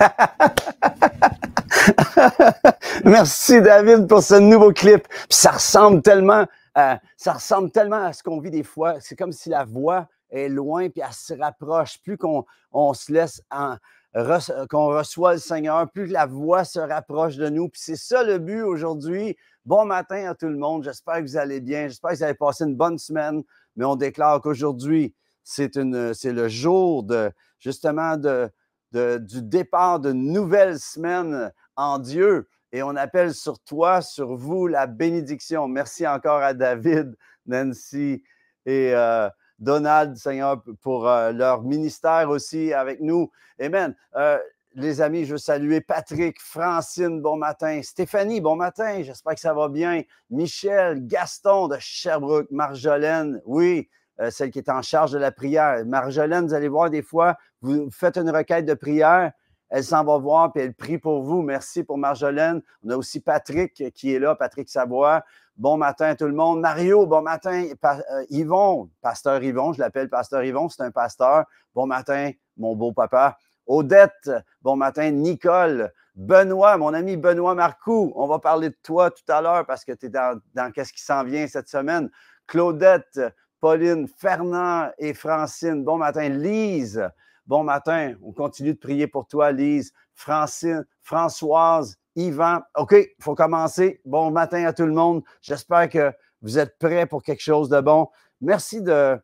Merci David pour ce nouveau clip. Puis ça ressemble tellement, euh, ça ressemble tellement à ce qu'on vit des fois. C'est comme si la voix est loin puis elle se rapproche. Plus qu'on on se laisse qu'on reçoit le Seigneur, plus la voix se rapproche de nous. Puis c'est ça le but aujourd'hui. Bon matin à tout le monde. J'espère que vous allez bien. J'espère que vous avez passé une bonne semaine. Mais on déclare qu'aujourd'hui, c'est, c'est le jour de justement de, du départ de nouvelle semaine en Dieu. Et on appelle sur toi, sur vous, la bénédiction. Merci encore à David, Nancy et euh, Donald, Seigneur, pour euh, leur ministère aussi avec nous. Amen. Euh, les amis, je veux saluer Patrick, Francine, bon matin. Stéphanie, bon matin. J'espère que ça va bien. Michel, Gaston de Sherbrooke, Marjolaine, oui. Euh, celle qui est en charge de la prière. Marjolaine, vous allez voir des fois, vous faites une requête de prière, elle s'en va voir, puis elle prie pour vous. Merci pour Marjolaine. On a aussi Patrick qui est là, Patrick Savoie. Bon matin tout le monde. Mario, bon matin. Euh, Yvon, pasteur Yvon, je l'appelle pasteur Yvon, c'est un pasteur. Bon matin, mon beau papa. Odette, bon matin. Nicole, Benoît, mon ami Benoît Marcoux, on va parler de toi tout à l'heure parce que tu es dans, dans qu'est-ce qui s'en vient cette semaine. Claudette, Pauline, Fernand et Francine. Bon matin, Lise. Bon matin. On continue de prier pour toi, Lise. Francine, Françoise, Yvan. OK, il faut commencer. Bon matin à tout le monde. J'espère que vous êtes prêts pour quelque chose de bon. Merci de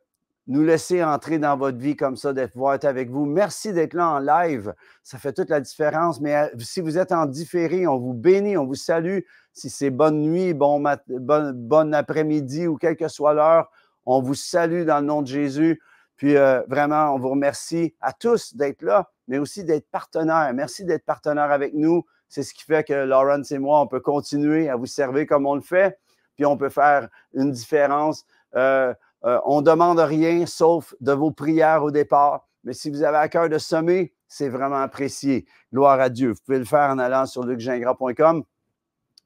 nous laisser entrer dans votre vie comme ça, d'être pouvoir être avec vous. Merci d'être là en live. Ça fait toute la différence. Mais euh, si vous êtes en différé, on vous bénit, on vous salue. Si c'est bonne nuit, bon, bon après-midi ou quelle que soit l'heure, on vous salue dans le nom de Jésus. Puis euh, vraiment, on vous remercie à tous d'être là, mais aussi d'être partenaires. Merci d'être partenaire avec nous. C'est ce qui fait que Lawrence et moi, on peut continuer à vous servir comme on le fait, puis on peut faire une différence. Euh, euh, on ne demande rien sauf de vos prières au départ. Mais si vous avez à cœur de semer, c'est vraiment apprécié. Gloire à Dieu. Vous pouvez le faire en allant sur lucgingras.com.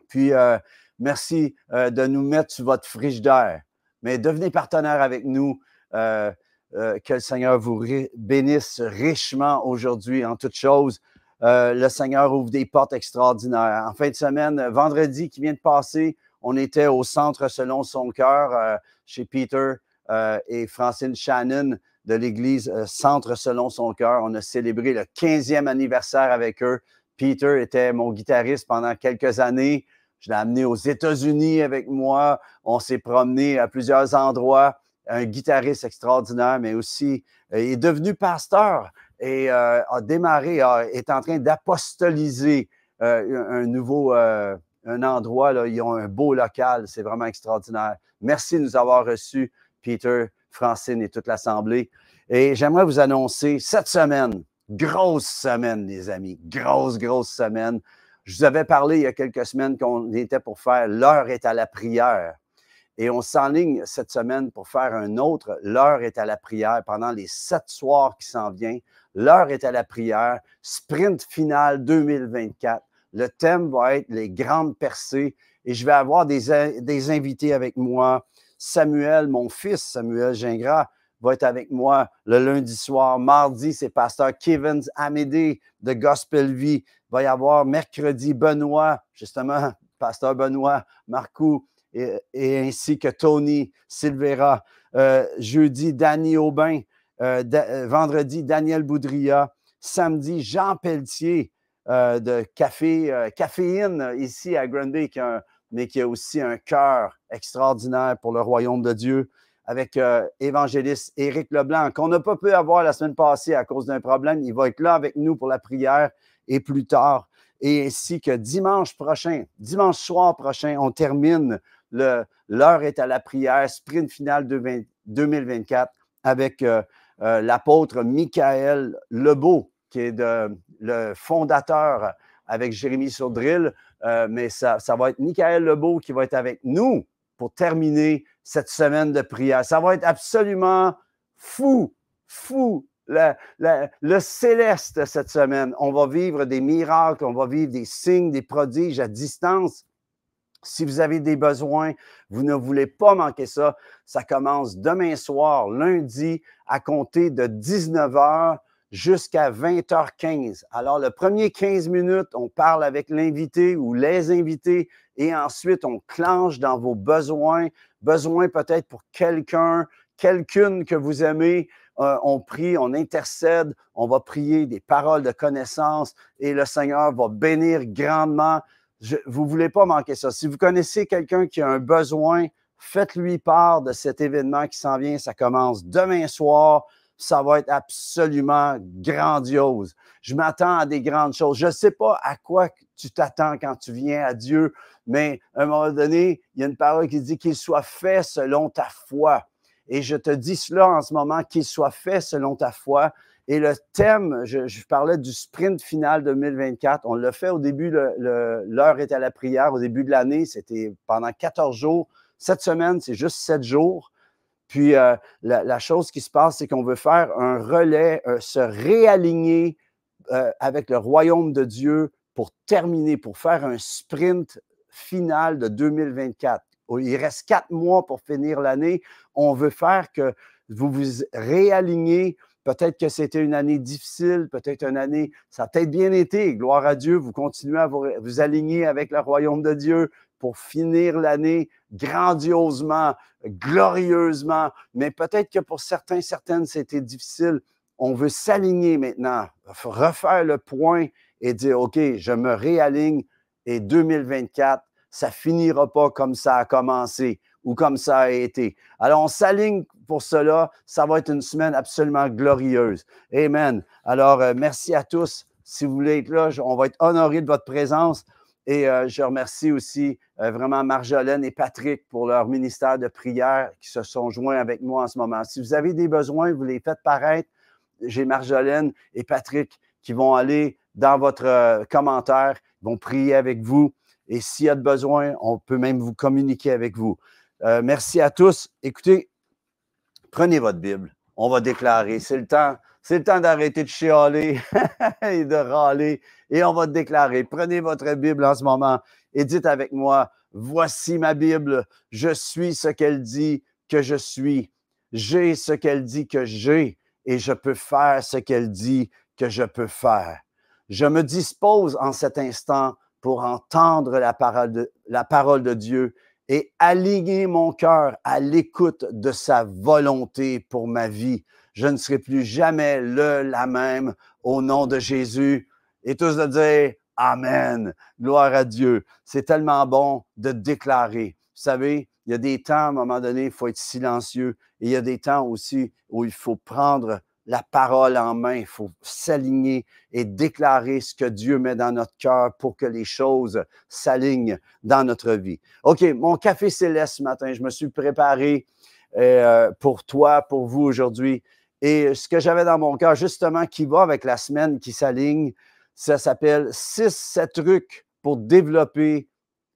Puis, merci de nous mettre sur votre friche d'air mais devenez partenaire avec nous. Euh, euh, que le Seigneur vous bénisse richement aujourd'hui en toutes choses. Euh, le Seigneur ouvre des portes extraordinaires. En fin de semaine, vendredi qui vient de passer, on était au centre selon son cœur chez Peter et Francine Shannon de l'Église Centre selon son cœur. On a célébré le 15e anniversaire avec eux. Peter était mon guitariste pendant quelques années. Je l'ai amené aux États-Unis avec moi. On s'est promené à plusieurs endroits. Un guitariste extraordinaire, mais aussi euh, est devenu pasteur et euh, a démarré, est en train d'apostoliser euh, un nouveau endroit. Ils ont un beau local. C'est vraiment extraordinaire. Merci de nous avoir reçus, Peter, Francine et toute l'Assemblée. Et j'aimerais vous annoncer cette semaine, grosse semaine, les amis, grosse, grosse semaine. Je vous avais parlé il y a quelques semaines qu'on était pour faire l'heure est à la prière. Et on s'enligne cette semaine pour faire un autre. L'heure est à la prière pendant les sept soirs qui s'en viennent. L'heure est à la prière. Sprint final 2024. Le thème va être les grandes percées. Et je vais avoir des, invités avec moi. Samuel, mon fils, Samuel Gingras, va être avec moi le lundi soir. Mardi, c'est pasteur Kevin Amédée de Gospel Vie. va y avoir mercredi Benoît, justement, pasteur Benoît, Marcou, et, ainsi que Tony Silvera. Euh, jeudi, Danny Aubin. Euh, euh, vendredi, Daniel Boudria. Samedi, Jean Pelletier de Café, Caféine, ici à Grande mais qui a aussi un cœur extraordinaire pour le royaume de Dieu avec euh, évangéliste Éric Leblanc, qu'on n'a pas pu avoir la semaine passée à cause d'un problème. Il va être là avec nous pour la prière et plus tard. Et ainsi que dimanche prochain, dimanche soir prochain, on termine l'heure est à la prière, sprint final 2024 avec euh, euh, l'apôtre Michael Lebeau, qui est le fondateur avec Jérémy Soudril. mais ça, ça, va être Michael Lebeau qui va être avec nous pour terminer cette semaine de prière. Ça va être absolument fou, fou. Le, céleste cette semaine. On va vivre des miracles, on va vivre des signes, des prodiges à distance. Si vous avez des besoins, vous ne voulez pas manquer ça. Ça commence demain soir, lundi, à compter de 19 h jusqu'à 20h15. Alors, le premier 15 minutes, on parle avec l'invité ou les invités et ensuite, on clenche dans vos besoins, besoins peut-être pour quelqu'un, quelqu'une que vous aimez. Euh, on prie, on intercède, on va prier des paroles de connaissance et le Seigneur va bénir grandement. vous ne voulez pas manquer ça. Si vous connaissez quelqu'un qui a un besoin, faites-lui part de cet événement qui s'en vient. Ça commence demain soir ça va être absolument grandiose. Je m'attends à des grandes choses. Je ne sais pas à quoi tu t'attends quand tu viens à Dieu, mais à un moment donné, il y a une parole qui dit qu'il soit fait selon ta foi. Et je te dis cela en ce moment, qu'il soit fait selon ta foi. Et le thème, je, parlais du sprint final 2024. On l'a fait au début, l'heure est à la prière, au début de l'année. C'était pendant 14 jours. Cette semaine, c'est juste 7 jours. Puis euh, la, chose qui se passe, c'est qu'on veut faire un relais, euh, se réaligner euh, avec le royaume de Dieu pour terminer, pour faire un sprint final de 2024. Il reste quatre mois pour finir l'année. On veut faire que vous vous réalignez. Peut-être que c'était une année difficile, peut-être une année, ça a peut-être bien été. Gloire à Dieu, vous continuez à vous aligner avec le royaume de Dieu pour finir l'année grandiosement, glorieusement. Mais peut-être que pour certains, certaines, c'était difficile. On veut s'aligner maintenant, refaire le point et dire, OK, je me réaligne et 2024, ça finira pas comme ça a commencé ou comme ça a été. Alors, on s'aligne pour cela. Ça va être une semaine absolument glorieuse. Amen. Alors, euh, merci à tous. Si vous voulez être là, on va être honoré de votre présence. Et euh, je remercie aussi euh, vraiment Marjolaine et Patrick pour leur ministère de prière qui se sont joints avec moi en ce moment. Si vous avez des besoins, vous les faites paraître. J'ai Marjolaine et Patrick qui vont aller dans votre euh, commentaire, vont prier avec vous. Et s'il y a de besoin, on peut même vous communiquer avec vous. merci à tous. Écoutez, prenez votre Bible. On va déclarer. C'est le temps c'est le temps d'arrêter de chialer et de râler. Et on va déclarer. Prenez votre Bible en ce moment et dites avec moi, voici ma Bible. Je suis ce qu'elle dit que je suis. J'ai ce qu'elle dit que j'ai et je peux faire ce qu'elle dit que je peux faire. Je me dispose en cet instant pour entendre la parole de, la parole de Dieu et aligner mon cœur à l'écoute de sa volonté pour ma vie je ne serai plus jamais le, la même au nom de Jésus. Et tous de dire Amen. Gloire à Dieu. C'est tellement bon de déclarer. Vous savez, il y a des temps, à un moment donné, il faut être silencieux. Et il y a des temps aussi où il faut prendre la parole en main. Il faut s'aligner et déclarer ce que Dieu met dans notre cœur pour que les choses s'alignent dans notre vie. OK, mon café céleste ce matin, je me suis préparé euh, pour toi, pour vous aujourd'hui. Et ce que j'avais dans mon cœur, justement, qui va avec la semaine qui s'aligne, ça s'appelle 6-7 trucs pour développer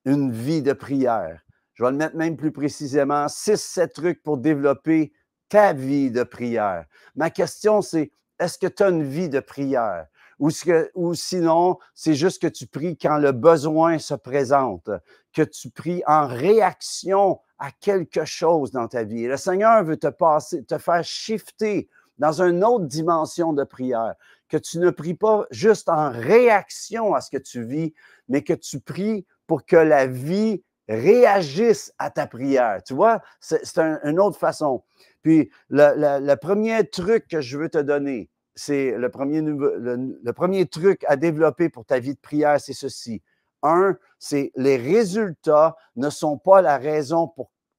une vie de prière. Je vais le mettre même plus précisément, 6-7 trucs pour développer ta vie de prière. Ma question, c'est, est-ce que tu as une vie de prière? Ou, que, ou sinon, c'est juste que tu pries quand le besoin se présente, que tu pries en réaction à quelque chose dans ta vie. le Seigneur veut te passer, te faire shifter dans une autre dimension de prière, que tu ne pries pas juste en réaction à ce que tu vis, mais que tu pries pour que la vie réagisse à ta prière. Tu vois, c'est une autre façon. Puis, le, premier truc que je veux te donner, c'est le premier, le premier truc à développer pour ta vie de prière, c'est ceci. Un, c'est les résultats ne sont pas la raison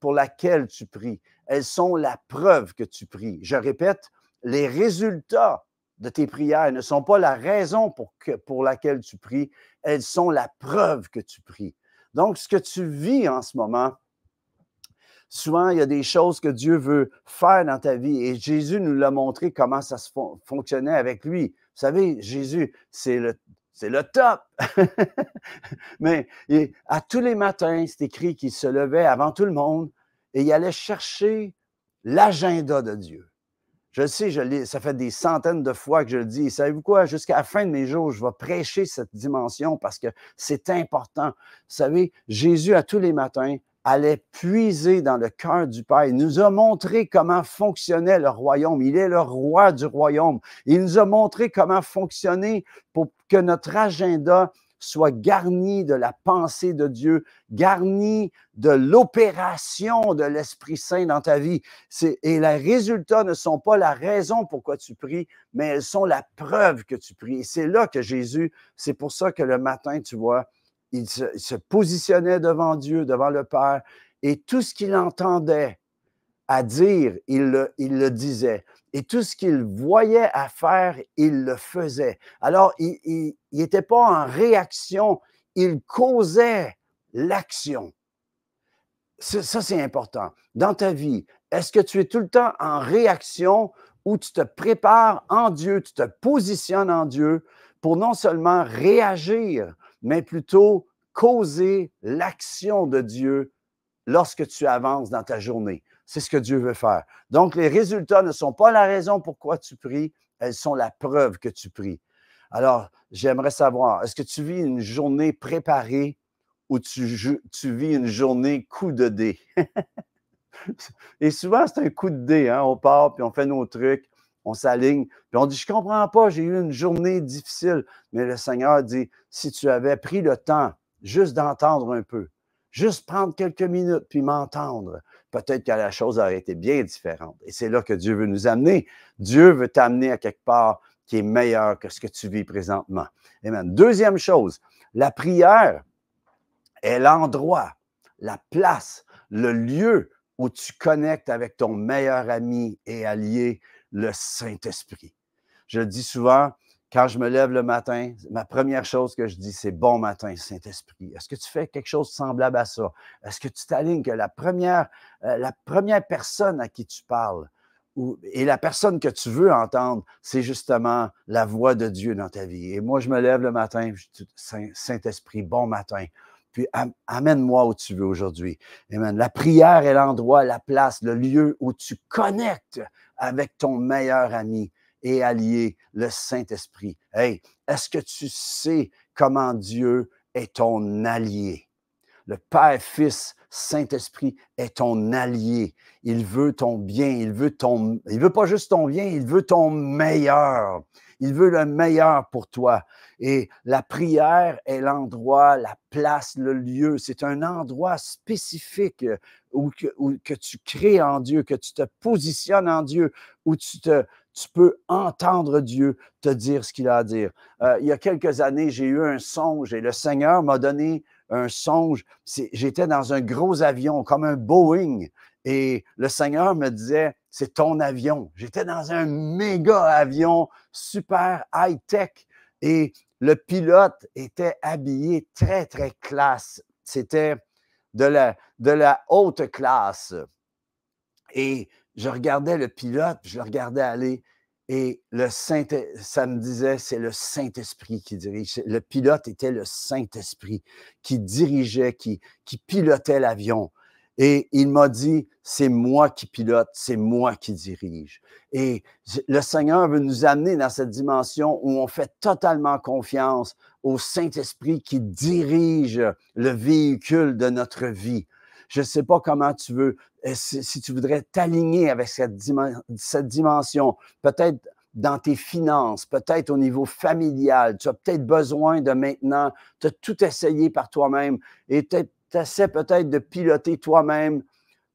pour, laquelle tu pries. Elles sont la preuve que tu pries. Je répète, les résultats de tes prières ne sont pas la raison pour, que, pour laquelle tu pries. Elles sont la preuve que tu pries. Donc, ce que tu vis en ce moment, souvent, il y a des choses que Dieu veut faire dans ta vie. Et Jésus nous l'a montré comment ça se fonctionnait avec lui. Vous savez, Jésus, c'est le c'est le top. Mais à tous les matins, c'est écrit qu'il se levait avant tout le monde et il allait chercher l'agenda de Dieu. Je sais, je ça fait des centaines de fois que je le dis. Savez-vous quoi? Jusqu'à la fin de mes jours, je vais prêcher cette dimension parce que c'est important. Vous savez, Jésus, à tous les matins, allait puiser dans le cœur du Père. Il nous a montré comment fonctionnait le royaume. Il est le roi du royaume. Il nous a montré comment fonctionner pour que notre agenda soit garni de la pensée de Dieu, garni de l'opération de l'Esprit Saint dans ta vie. Et les résultats ne sont pas la raison pourquoi tu pries, mais elles sont la preuve que tu pries. Et c'est là que Jésus, c'est pour ça que le matin, tu vois, il se, positionnait devant Dieu, devant le Père, et tout ce qu'il entendait à dire, il le, disait. Et tout ce qu'il voyait à faire, il le faisait. Alors, il n'était pas en réaction, il causait l'action. ça c'est important. Dans ta vie, est-ce que tu es tout le temps en réaction ou tu te prépares en Dieu, tu te positionnes en Dieu pour non seulement réagir mais plutôt causer l'action de Dieu lorsque tu avances dans ta journée. C'est ce que Dieu veut faire. Donc, les résultats ne sont pas la raison pourquoi tu pries, elles sont la preuve que tu pries. Alors, j'aimerais savoir, est-ce que tu vis une journée préparée ou tu, vis une journée coup de dé? Et souvent, c'est un coup de dé. Hein. On part, puis on fait nos trucs, on s'aligne, puis on dit, je comprends pas, j'ai eu une journée difficile. Mais le Seigneur dit, si tu avais pris le temps juste d'entendre un peu, juste prendre quelques minutes, puis m'entendre, peut-être que la chose aurait été bien différente. Et c'est là que Dieu veut nous amener. Dieu veut t'amener à quelque part qui est meilleur que ce que tu vis présentement. Amen. Deuxième chose, la prière est l'endroit, la place, le lieu où tu connectes avec ton meilleur ami et allié, le Saint-Esprit. Je le dis souvent, quand je me lève le matin, ma première chose que je dis, c'est bon matin, Saint-Esprit. Est-ce que tu fais quelque chose de semblable à ça? Est-ce que tu t'alignes que la première, euh, la première personne à qui tu parles ou, et la personne que tu veux entendre, c'est justement la voix de Dieu dans ta vie? Et moi, je me lève le matin, Saint-Esprit, bon matin. Puis amène-moi où tu veux aujourd'hui. Amen. La prière est l'endroit, la place, le lieu où tu connectes avec ton meilleur ami et allié, le Saint-Esprit. Hey, est-ce que tu sais comment Dieu est ton allié? Le Père, Fils, Saint-Esprit est ton allié. Il veut ton bien, il veut ton, il veut pas juste ton bien, il veut ton meilleur. Il veut le meilleur pour toi. Et la prière est l'endroit, la place, le lieu. C'est un endroit spécifique euh, où que, tu crées en Dieu, que tu te positionnes en Dieu, où tu, te, tu peux entendre Dieu te dire ce qu'il a à dire. Euh, il y a quelques années, j'ai eu un songe et le Seigneur m'a donné un songe. J'étais dans un gros avion, comme un Boeing, et le Seigneur me disait, c'est ton avion. J'étais dans un méga avion, super high-tech, et le pilote était habillé très, très classe. C'était de la, de la haute classe. Et je regardais le pilote, je le regardais aller, et le Saint ça me disait, c'est le Saint-Esprit qui dirige. Le pilote était le Saint-Esprit qui dirigeait, qui pilotait l'avion. Et il m'a dit, c'est moi qui pilote, c'est moi qui dirige. Et le Seigneur veut nous amener dans cette dimension où on fait totalement confiance au Saint-Esprit qui dirige le véhicule de notre vie. Je ne sais pas comment tu veux, euh, si tu voudrais t'aligner avec cette, dimension, peut-être dans tes finances, peut-être au niveau familial. Tu as peut-être besoin de maintenant de tout essayer par toi-même et peut-être tu essaies peut-être de piloter toi-même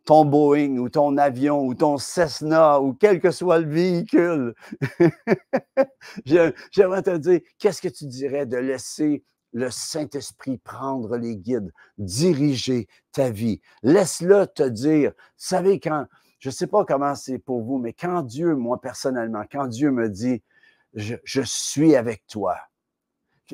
ton Boeing ou ton avion ou ton Cessna ou quel que soit le véhicule. J'aimerais te dire, qu'est-ce que tu dirais de laisser le Saint-Esprit prendre les guides, diriger ta vie. Laisse-le te dire. Vous savez, quand, je ne sais pas comment c'est pour vous, mais quand Dieu, moi personnellement, quand Dieu me dit, je suis avec toi,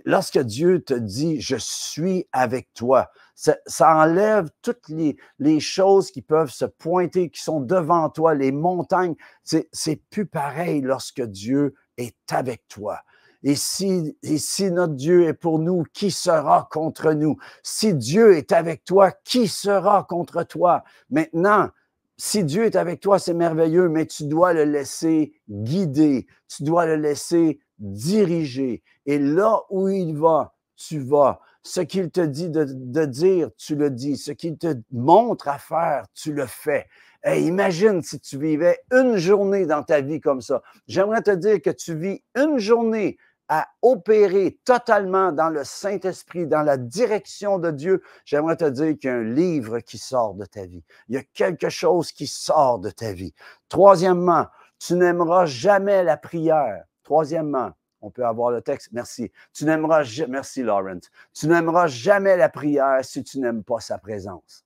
lorsque Dieu te dit, je suis avec toi, ça, enlève toutes les, choses qui peuvent se pointer, qui sont devant toi, les montagnes. C'est plus pareil lorsque Dieu est avec toi. Et si, et si notre Dieu est pour nous, qui sera contre nous? Si Dieu est avec toi, qui sera contre toi? Maintenant, si Dieu est avec toi, c'est merveilleux, mais tu dois le laisser guider, tu dois le laisser diriger. Et là où il va, tu vas. Ce qu'il te dit de, dire, tu le dis. Ce qu'il te montre à faire, tu le fais. imagine si tu vivais une journée dans ta vie comme ça. J'aimerais te dire que tu vis une journée à opérer totalement dans le Saint-Esprit, dans la direction de Dieu, j'aimerais te dire qu'il y a un livre qui sort de ta vie. Il y a quelque chose qui sort de ta vie. Troisièmement, tu n'aimeras jamais la prière Troisièmement, on peut avoir le texte. Merci. Tu n'aimeras, merci Laurent. Tu n'aimeras jamais la prière si tu n'aimes pas sa présence.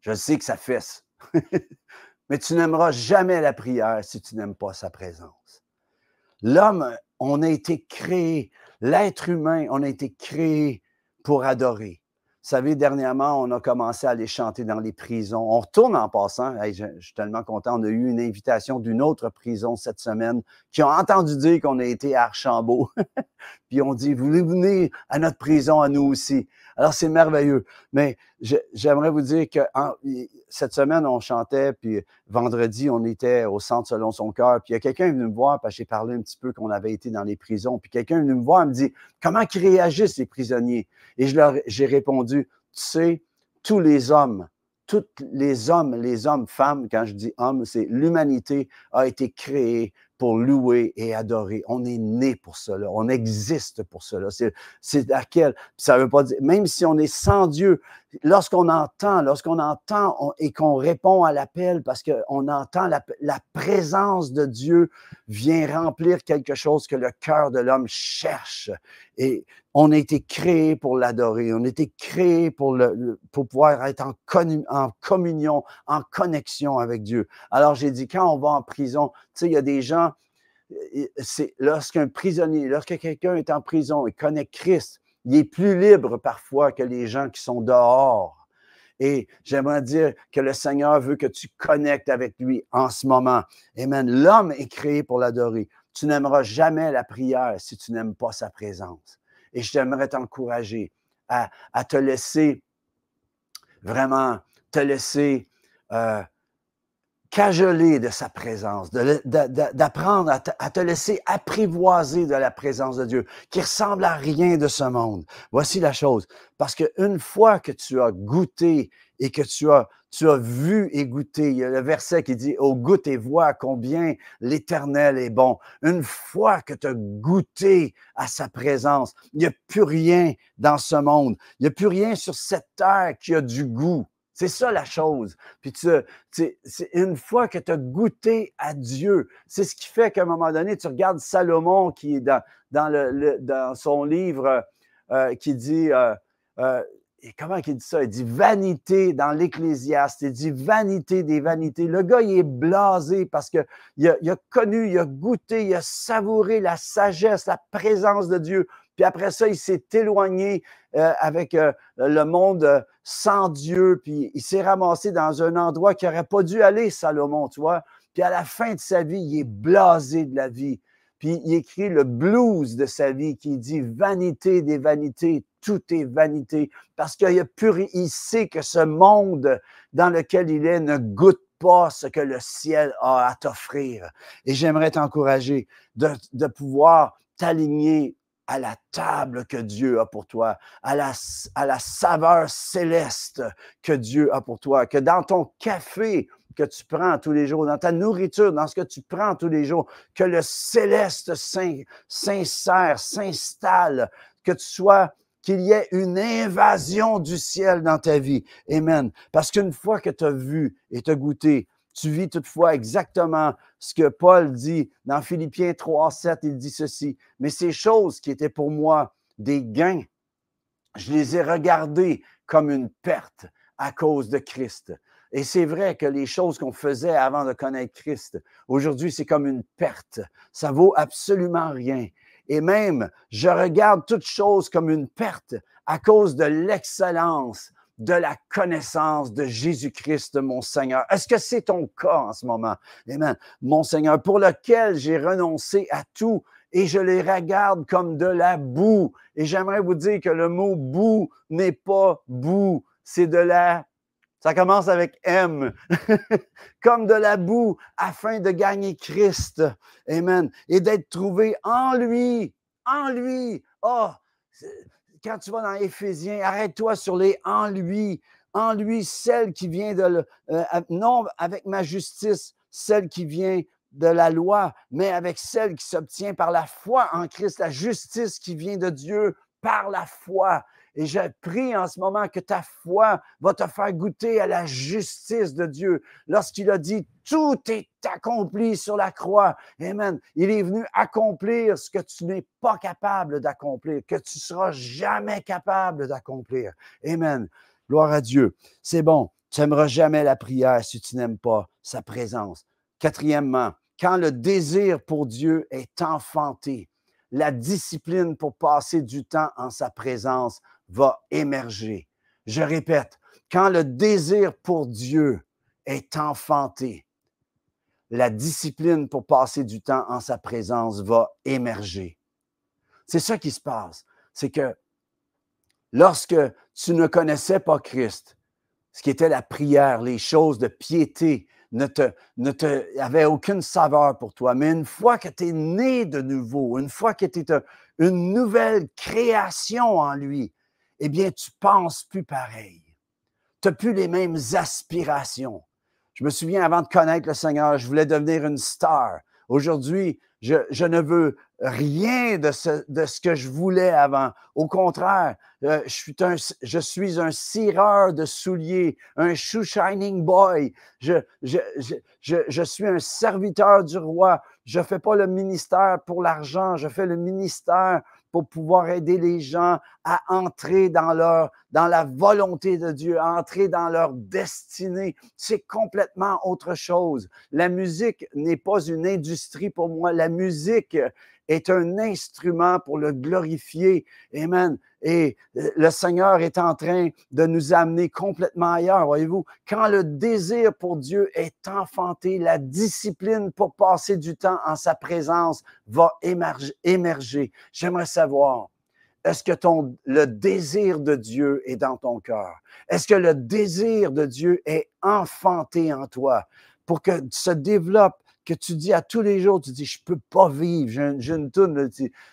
Je sais que ça fesse. Mais tu n'aimeras jamais la prière si tu n'aimes pas sa présence. L'homme, on a été créé, l'être humain, on a été créé pour adorer. Vous savez, dernièrement, on a commencé à aller chanter dans les prisons. On retourne en passant. je, suis tellement content. On a eu une invitation d'une autre prison cette semaine qui ont entendu dire qu'on a été à Archambault. Puis on dit, vous voulez venir à notre prison, à nous aussi. Alors, c'est merveilleux. Mais j'aimerais vous dire que cette semaine, on chantait, puis vendredi, on était au centre selon son cœur. Puis il y a quelqu'un est venu me voir, parce que j'ai parlé un petit peu qu'on avait été dans les prisons. Puis quelqu'un est venu me voir, et me dit, comment ils réagissent les prisonniers? Et je leur, j'ai répondu, tu sais, tous les hommes, tous les hommes, les hommes, femmes, quand je dis hommes, c'est l'humanité a été créée pour louer et adorer. On est né pour cela. On existe pour cela. C'est quel... ça veut pas dire, même si on est sans Dieu, lorsqu'on entend, lorsqu'on entend et qu'on répond à l'appel, parce qu'on entend la, présence de Dieu vient remplir quelque chose que le cœur de l'homme cherche. Et on a été créé pour l'adorer, on a été créé pour, le, pour pouvoir être en, en communion, en connexion avec Dieu. Alors j'ai dit, quand on va en prison, tu sais, il y a des gens c'est lorsqu'un prisonnier, lorsque quelqu'un est en prison et connaît Christ, il est plus libre parfois que les gens qui sont dehors. Et j'aimerais dire que le Seigneur veut que tu connectes avec lui en ce moment. Amen. L'homme est créé pour l'adorer. Tu n'aimeras jamais la prière si tu n'aimes pas sa présence. Et j'aimerais t'encourager à, te laisser vraiment, te laisser euh, cajoler de sa présence, d'apprendre à, te laisser apprivoiser de la présence de Dieu, qui ressemble à rien de ce monde. Voici la chose, parce que une fois que tu as goûté et que tu as, tu as vu et goûté, il y a le verset qui dit, oh goûte et vois combien l'Éternel est bon. Une fois que tu as goûté à sa présence, il n'y a plus rien dans ce monde, il n'y a plus rien sur cette terre qui a du goût. C'est ça la chose. Puis c'est une fois que tu as goûté à Dieu, c'est ce qui fait qu'à un moment donné, tu regardes Salomon qui est dans, dans, le, son livre euh, euh, qui dit, euh, comment il dit ça? Il dit vanité dans l'Ecclésiaste, il dit vanité des vanités. Le gars, il est blasé parce qu'il il a connu, il a goûté, il a savouré la sagesse, la présence de Dieu. Puis après ça, il s'est éloigné, euh, avec euh, le monde euh, sans Dieu, puis il s'est ramassé dans un endroit qui n'aurait pas dû aller, Salomon, tu vois. Puis à la fin de sa vie, il est blasé de la vie. Puis il écrit le blues de sa vie qui dit Vanité des vanités, tout est vanité. Parce qu'il a pur, ici sait que ce monde dans lequel il est ne goûte pas ce que le ciel a à t'offrir. Et j'aimerais t'encourager de, de pouvoir t'aligner à la table que Dieu a pour toi, à la, à la saveur céleste que Dieu a pour toi, que dans ton café, que tu prends tous les jours, dans ta nourriture, dans ce que tu prends tous les jours, que le céleste s'insère, s'installe, que tu sois, qu'il y ait une invasion du ciel dans ta vie. Amen. Parce qu'une fois que tu as vu et tu as goûté tu vis toutefois exactement ce que Paul dit dans Philippiens 3, 7, il dit ceci. Mais ces choses qui étaient pour moi des gains, je les ai regardées comme une perte à cause de Christ. Et c'est vrai que les choses qu'on faisait avant de connaître Christ, aujourd'hui, c'est comme une perte. Ça vaut absolument rien. Et même, je regarde toutes choses comme une perte à cause de l'excellence de la connaissance de Jésus-Christ, mon Seigneur. Est-ce que c'est ton cas en ce moment? Amen. Mon Seigneur, pour lequel j'ai renoncé à tout et je les regarde comme de la boue. Et j'aimerais vous dire que le mot boue n'est pas boue, c'est de la ça commence avec M, comme de la boue, afin de gagner Christ. Amen. Et d'être trouvé en lui, en lui. Oh, quand tu vas dans Éphésiens, arrête-toi sur les en lui, en lui, celle qui vient de euh, non avec ma justice, celle qui vient de la loi, mais avec celle qui s'obtient par la foi en Christ, la justice qui vient de Dieu par la foi. Et je prie en ce moment que ta foi va te faire goûter à la justice de Dieu. Lorsqu'il a dit, tout est accompli sur la croix. Amen. Il est venu accomplir ce que tu n'es pas capable d'accomplir, que tu seras jamais capable d'accomplir. Amen. Gloire à Dieu. C'est bon. Tu n'aimeras jamais la prière si tu n'aimes pas sa présence. Quatrièmement, quand le désir pour Dieu est enfanté, la discipline pour passer du temps en sa présence va émerger. Je répète, quand le désir pour Dieu est enfanté, la discipline pour passer du temps en sa présence va émerger. C'est ça qui se passe. C'est que lorsque tu ne connaissais pas Christ, ce qui était la prière, les choses de piété, ne te, ne te aucune saveur pour toi. Mais une fois que tu es né de nouveau, une fois que tu es une nouvelle création en lui, eh bien, tu penses plus pareil. Tu n'as plus les mêmes aspirations. Je me souviens, avant de connaître le Seigneur, je voulais devenir une star. Aujourd'hui, je, ne veux rien de ce, que je voulais avant. Au contraire, euh, je, suis un, je suis un cireur de souliers, un shoe shining boy. Je, je, je suis un serviteur du roi. Je ne fais pas le ministère pour l'argent, je fais le ministère pour pouvoir aider les gens à entrer dans leur, dans la volonté de Dieu, à entrer dans leur destinée. C'est complètement autre chose. La musique n'est pas une industrie pour moi. La musique est un instrument pour le glorifier. Amen. Et euh, le Seigneur est en train de nous amener complètement ailleurs, voyez-vous. Quand le désir pour Dieu est enfanté, la discipline pour passer du temps en sa présence va émerger. J'aimerais savoir, est-ce que ton, le désir de Dieu est dans ton cœur? Est-ce que le désir de Dieu est enfanté en toi pour que se développe que tu dis à tous les jours, tu dis, je ne peux pas vivre. J'ai une, toune,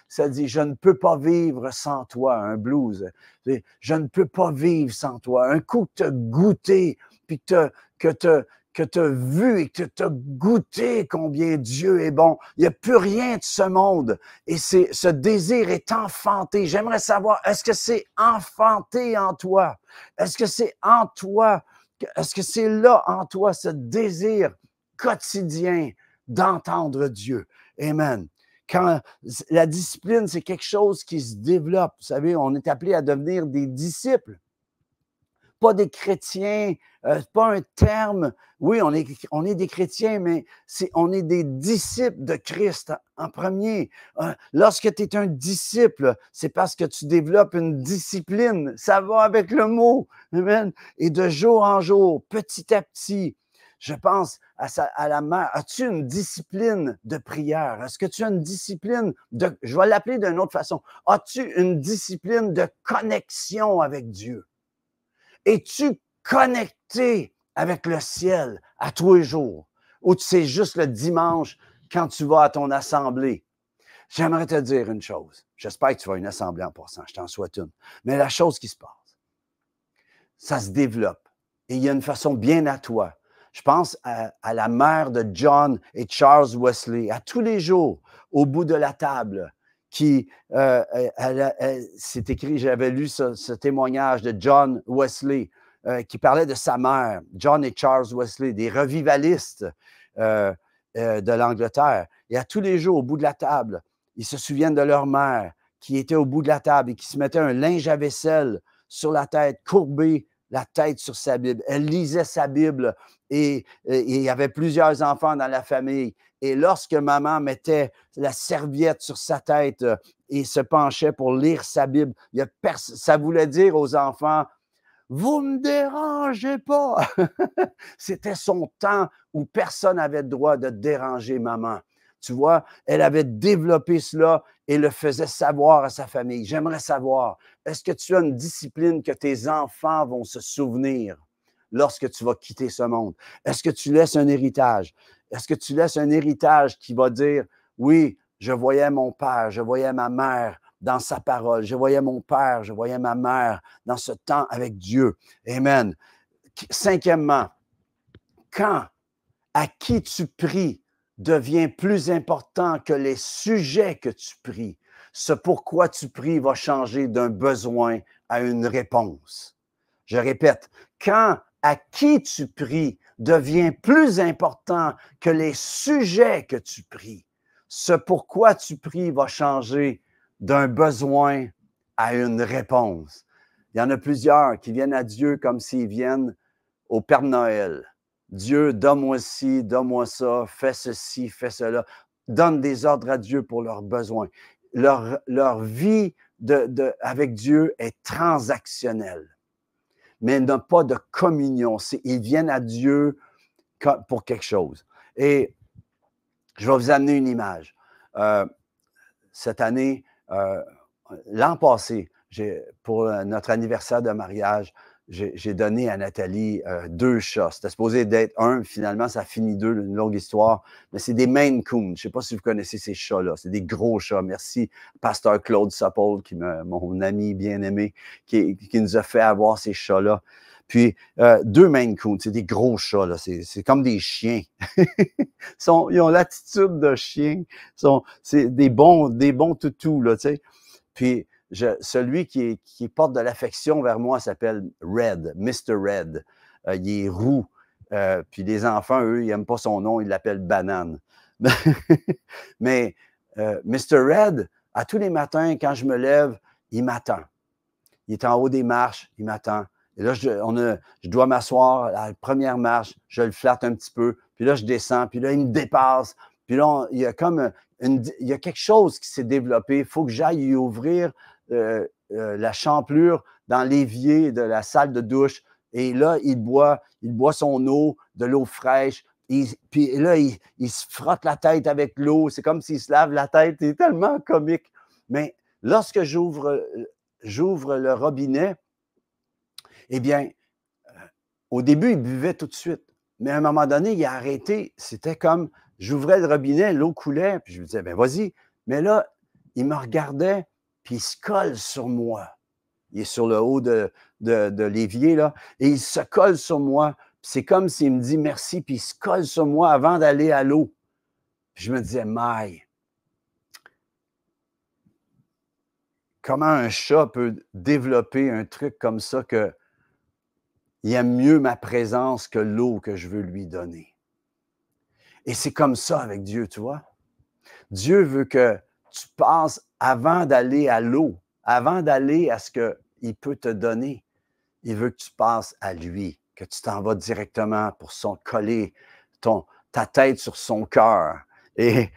ça dit, je ne peux pas vivre sans toi, un blues. Je ne peux pas vivre sans toi. Un coup que tu as goûté, puis que tu as, que vu et que tu as goûté combien Dieu est bon. Il n'y a plus rien de ce monde. Et ce désir est enfanté. J'aimerais savoir, est-ce que c'est enfanté en toi? Est-ce que c'est en toi? Est-ce que c'est là en toi, ce désir quotidien d'entendre Dieu. Amen. Quand la discipline, c'est quelque chose qui se développe. Vous savez, on est appelé à devenir des disciples, pas des chrétiens, euh, pas un terme. Oui, on est, on est des chrétiens, mais c'est, on est des disciples de Christ en, premier. Euh, lorsque tu es un disciple, c'est parce que tu développes une discipline. Ça va avec le mot. Amen. Et de jour en jour, petit à petit, je pense à, la mère. As-tu une discipline de prière? Est-ce que tu as une discipline de, je vais l'appeler d'une autre façon, as-tu une discipline de connexion avec Dieu? Es-tu connecté avec le ciel à tous les jours? Ou tu sais, juste le dimanche quand tu vas à ton assemblée? J'aimerais te dire une chose. J'espère que tu vas à une assemblée en passant. Je t'en souhaite une. Mais la chose qui se passe, ça se développe. Et il y a une façon bien à toi je pense à, la mère de John et Charles Wesley, à tous les jours, au bout de la table, qui, euh, euh c'est écrit, j'avais lu ce, témoignage de John Wesley, euh, qui parlait de sa mère, John et Charles Wesley, des revivalistes euh, de l'Angleterre. Et à tous les jours, au bout de la table, ils se souviennent de leur mère qui était au bout de la table et qui se mettait un linge à vaisselle sur la tête, courbée la tête sur sa Bible. Elle lisait sa Bible et, il y avait plusieurs enfants dans la famille. Et lorsque maman mettait la serviette sur sa tête euh, et se penchait pour lire sa Bible, ça voulait dire aux enfants, vous me dérangez pas. C'était son temps où personne n'avait le droit de déranger maman. Tu vois, elle avait développé cela et le faisait savoir à sa famille. J'aimerais savoir, est-ce que tu as une discipline que tes enfants vont se souvenir? lorsque tu vas quitter ce monde? Est-ce que tu laisses un héritage? Est-ce que tu laisses un héritage qui va dire, oui, je voyais mon père, je voyais ma mère dans sa parole, je voyais mon père, je voyais ma mère dans ce temps avec Dieu. Amen. Cinquièmement, quand, à qui tu pries devient plus important que les sujets que tu pries, ce pourquoi tu pries va changer d'un besoin à une réponse. Je répète, quand à qui tu pries devient plus important que les sujets que tu pries. Ce pourquoi tu pries va changer d'un besoin à une réponse. Il y en a plusieurs qui viennent à Dieu comme s'ils viennent au Père Noël. Dieu, donne-moi ci, donne-moi ça, fais ceci, fais cela. Donne des ordres à Dieu pour leurs besoins. Leur, vie de, avec Dieu est transactionnelle mais n'ont pas de communion. Ils viennent à Dieu pour quelque chose. Et je vais vous amener une image. Euh, cette année, euh, l'an passé, pour notre anniversaire de mariage, j'ai donné à Nathalie euh, deux chats. C'était supposé d'être un, finalement, ça finit deux, une longue histoire. Mais c'est des Maine Coons. Je ne sais pas si vous connaissez ces chats-là. C'est des gros chats. Merci, pasteur Claude Sapol, qui mon ami bien-aimé, qui, nous a fait avoir ces chats-là. Puis, euh, deux Maine Coons, c'est des gros chats. C'est comme des chiens. ils, ont l'attitude de chiens. C'est des bons, des bons toutous, tu sais. Puis, celui qui, porte de l'affection vers moi s'appelle Red, Mr. Red. Euh, il est roux. Euh, puis les enfants, eux, ils n'aiment pas son nom, ils l'appellent Banane. Mais euh, Mr. Red, à tous les matins, quand je me lève, il m'attend. Il est en haut des marches, il m'attend. Et là, je, on je dois m'asseoir à la première marche, je le flatte un petit peu, puis là, je descends, puis là, il me dépasse. Puis là, il y a comme il y a quelque chose qui s'est développé. Il faut que j'aille y ouvrir euh, euh, la champlure dans l'évier de la salle de douche. Et là, il boit, il boit son eau, de l'eau fraîche. et puis là, il, se frotte la tête avec l'eau. C'est comme s'il se lave la tête. C'est tellement comique. Mais lorsque j'ouvre, j'ouvre le robinet, eh bien, euh, au début, il buvait tout de suite. Mais à un moment donné, il a arrêté. C'était comme, j'ouvrais le robinet, l'eau coulait. Puis je lui disais, ben vas-y. Mais là, il me regardait puis il se colle sur moi. Il est sur le haut de, l'évier, là, et il se colle sur moi. C'est comme s'il me dit merci, puis il se colle sur moi avant d'aller à l'eau. Je me disais, my! comment un chat peut développer un truc comme ça que il aime mieux ma présence que l'eau que je veux lui donner. Et c'est comme ça avec Dieu, tu vois. Dieu veut que tu passes avant d'aller à l'eau, avant d'aller à ce qu'il peut te donner. Il veut que tu passes à lui, que tu t'en vas directement pour son coller, ton, ta tête sur son cœur. Et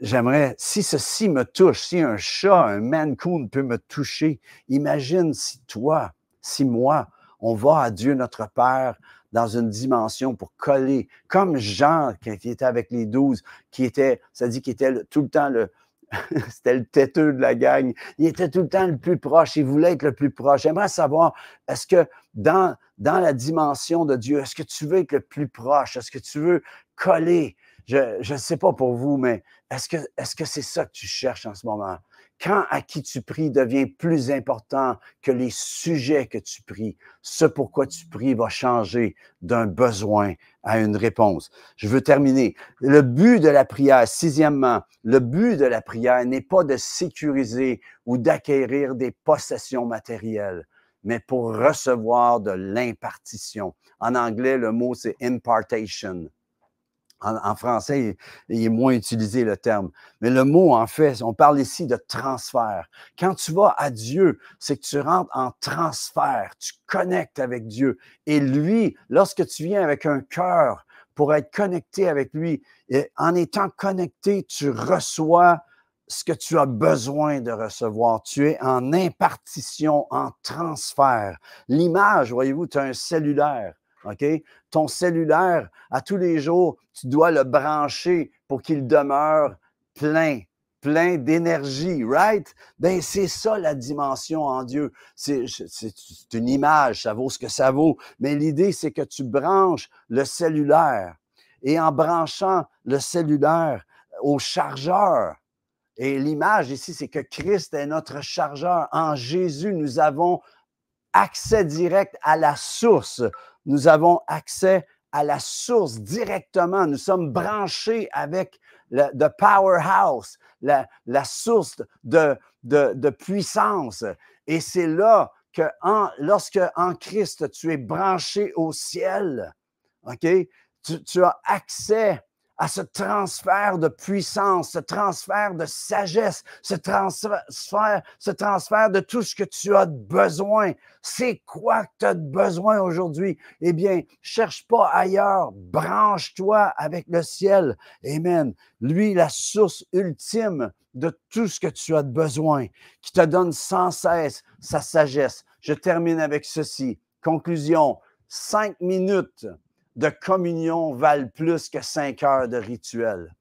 j'aimerais, si ceci me touche, si un chat, un mancoon peut me toucher, imagine si toi, si moi, on va à Dieu notre Père dans une dimension pour coller, comme Jean qui était avec les douze, qui était, ça dit qu'il était tout le temps le, C'était le têteux de la gang. Il était tout le temps le plus proche. Il voulait être le plus proche. J'aimerais savoir, est-ce que dans, la dimension de Dieu, est-ce que tu veux être le plus proche? Est-ce que tu veux coller? Je ne sais pas pour vous, mais est-ce que c'est ça que tu cherches en ce moment? quand à qui tu pries devient plus important que les sujets que tu pries, ce pourquoi tu pries va changer d'un besoin à une réponse. Je veux terminer. Le but de la prière, sixièmement, le but de la prière n'est pas de sécuriser ou d'acquérir des possessions matérielles, mais pour recevoir de l'impartition. En anglais, le mot c'est impartation. En, français, il, est moins utilisé le terme. Mais le mot, en fait, on parle ici de transfert. Quand tu vas à Dieu, c'est que tu rentres en transfert, tu connectes avec Dieu. Et lui, lorsque tu viens avec un cœur pour être connecté avec lui, et en étant connecté, tu reçois ce que tu as besoin de recevoir. Tu es en impartition, en transfert. L'image, voyez-vous, tu as un cellulaire OK? Ton cellulaire, à tous les jours, tu dois le brancher pour qu'il demeure plein, plein d'énergie, right? Ben, c'est ça la dimension en Dieu. C'est une image, ça vaut ce que ça vaut. Mais l'idée, c'est que tu branches le cellulaire. Et en branchant le cellulaire au chargeur, et l'image ici, c'est que Christ est notre chargeur. En Jésus, nous avons accès direct à la source nous avons accès à la source directement. Nous sommes branchés avec le powerhouse, la, source de, puissance. Et c'est là que, en, lorsque en Christ, tu es branché au ciel, OK? tu as accès à ce transfert de puissance, ce transfert de sagesse, ce transfert, ce transfert de tout ce que tu as de besoin. C'est quoi que tu as de besoin aujourd'hui? Eh bien, cherche pas ailleurs, branche-toi avec le ciel. Amen. Lui, la source ultime de tout ce que tu as de besoin, qui te donne sans cesse sa sagesse. Je termine avec ceci. Conclusion, cinq minutes de communion valent plus que cinq heures de rituel.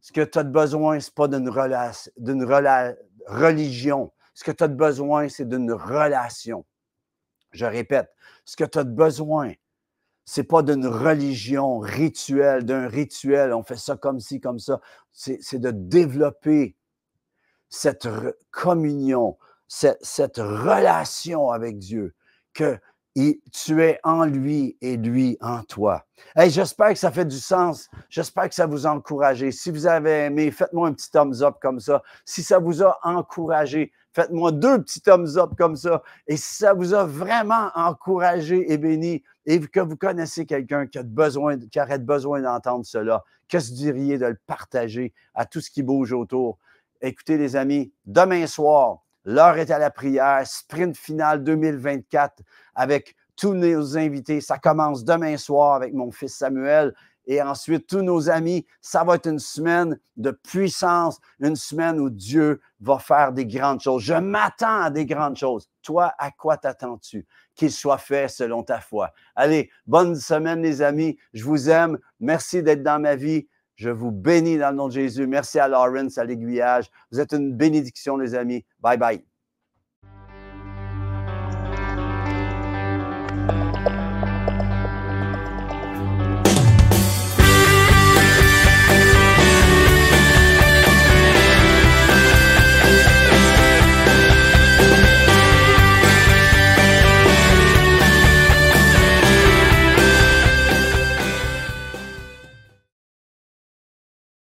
Ce que tu as de besoin, ce n'est pas d'une religion. Ce que tu as besoin, c'est d'une relation. Je répète, ce que tu as de besoin, c'est pas d'une religion rituelle, d'un rituel, on fait ça comme ci, comme ça. C'est de développer cette communion, cette, cette relation avec Dieu, que et tu es en lui et lui en toi. Hey, j'espère que ça fait du sens. J'espère que ça vous a encouragé. Si vous avez aimé, faites-moi un petit thumbs up comme ça. Si ça vous a encouragé, faites-moi deux petits thumbs up comme ça. Et si ça vous a vraiment encouragé et béni, et que vous connaissez quelqu'un qui, a besoin, qui aurait besoin d'entendre cela, que se diriez de le partager à tout ce qui bouge autour? Écoutez, les amis, demain soir, L'heure est à la prière, sprint final 2024 avec tous nos invités. Ça commence demain soir avec mon fils Samuel et ensuite tous nos amis. Ça va être une semaine de puissance, une semaine où Dieu va faire des grandes choses. Je m'attends à des grandes choses. Toi, à quoi t'attends-tu? Qu'il soit fait selon ta foi. Allez, bonne semaine les amis. Je vous aime. Merci d'être dans ma vie. Je vous bénis dans le nom de Jésus. Merci à Lawrence, à l'aiguillage. Vous êtes une bénédiction, les amis. Bye bye.